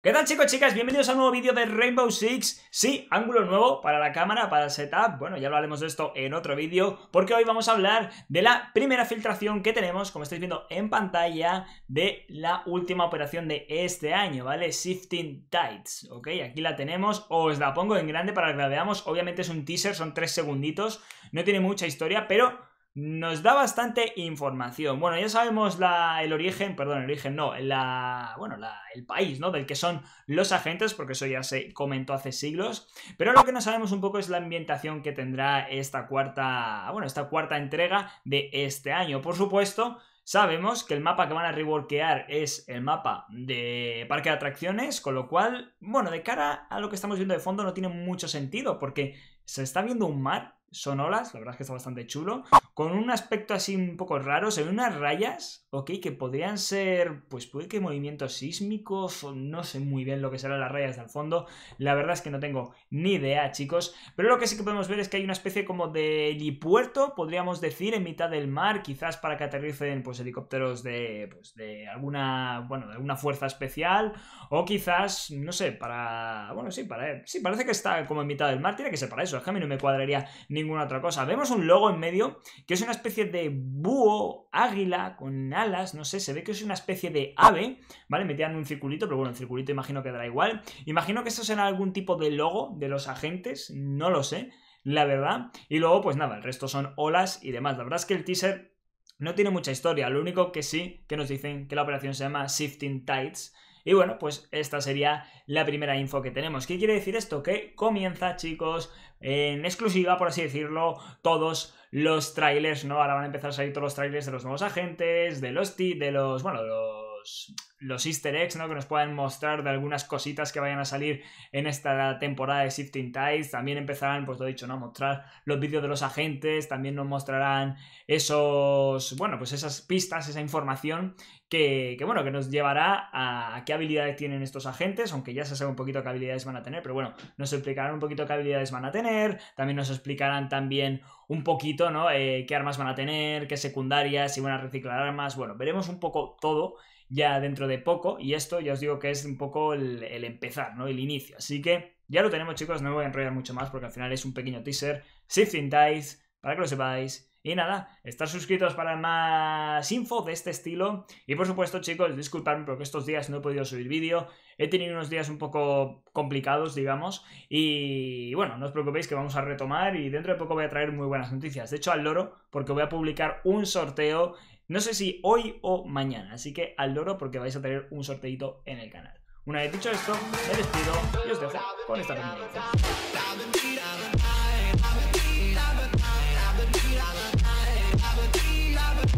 ¿Qué tal chicos, chicas? Bienvenidos a un nuevo vídeo de Rainbow Six Sí, ángulo nuevo para la cámara, para el setup Bueno, ya hablaremos de esto en otro vídeo Porque hoy vamos a hablar de la primera filtración que tenemos Como estáis viendo en pantalla De la última operación de este año, ¿vale? Shifting Tides, ¿ok? Aquí la tenemos Os la pongo en grande para que la veamos Obviamente es un teaser, son tres segunditos No tiene mucha historia, pero nos da bastante información. Bueno, ya sabemos la, el origen, perdón, el origen no, la, bueno, la, el país, ¿no? Del que son los agentes, porque eso ya se comentó hace siglos. Pero lo que no sabemos un poco es la ambientación que tendrá esta cuarta, bueno, esta cuarta entrega de este año. Por supuesto, Sabemos que el mapa que van a reworkear es el mapa de parque de atracciones, con lo cual, bueno, de cara a lo que estamos viendo de fondo no tiene mucho sentido, porque se está viendo un mar son olas, la verdad es que está bastante chulo, con un aspecto así un poco raro, se ven unas rayas, ok, que podrían ser, pues puede que movimientos sísmicos, o no sé muy bien lo que serán las rayas del fondo, la verdad es que no tengo ni idea, chicos, pero lo que sí que podemos ver es que hay una especie como de helipuerto, podríamos decir, en mitad del mar, quizás para que aterricen, pues, helicópteros de, pues, de alguna, bueno, de alguna fuerza especial, o quizás, no sé, para, bueno, sí, para, sí, parece que está como en mitad del mar, tiene que ser para eso, es que a mí no me cuadraría ni ninguna otra cosa. Vemos un logo en medio que es una especie de búho, águila, con alas, no sé, se ve que es una especie de ave, ¿vale? Metida en un circulito, pero bueno, el circulito imagino que dará igual. Imagino que esto será algún tipo de logo de los agentes, no lo sé, la verdad. Y luego, pues nada, el resto son olas y demás. La verdad es que el teaser no tiene mucha historia, lo único que sí que nos dicen que la operación se llama Shifting Tides y bueno, pues esta sería la primera info que tenemos. ¿Qué quiere decir esto? Que comienza, chicos, en exclusiva, por así decirlo, todos los trailers, ¿no? Ahora van a empezar a salir todos los trailers de los nuevos agentes, de los... T de los bueno, los los, easter eggs, ¿no? Que nos pueden mostrar de algunas cositas que vayan a salir en esta temporada de Shifting Tides. También empezarán, pues lo he dicho, ¿no? Mostrar los vídeos de los agentes, también nos mostrarán esos, bueno, pues esas pistas, esa información que, bueno, que nos llevará a, qué habilidades tienen estos agentes, aunque ya se sabe un poquito qué habilidades van a tener, pero bueno, nos explicarán un poquito qué habilidades van a tener, también nos explicarán también un poquito, ¿no? Eh, qué armas van a tener, qué secundarias, si van a reciclar armas, bueno, veremos un poco todo ya dentro de poco. Y esto ya os digo que es un poco el, empezar, ¿no? El inicio. Así que ya lo tenemos, chicos. No me voy a enrollar mucho más porque al final es un pequeño teaser. Sifting dice, para que lo sepáis. Y nada, estar suscritos para más info de este estilo. Y por supuesto, chicos, disculpadme porque estos días no he podido subir vídeo. He tenido unos días un poco complicados, digamos. Y bueno, no os preocupéis que vamos a retomar y dentro de poco voy a traer muy buenas noticias. De hecho, al loro, porque voy a publicar un sorteo, no sé si hoy o mañana. Así que al loro porque vais a tener un sorteito en el canal. Una vez dicho esto, me despido y os dejo con esta I believe Abadi, Abadi.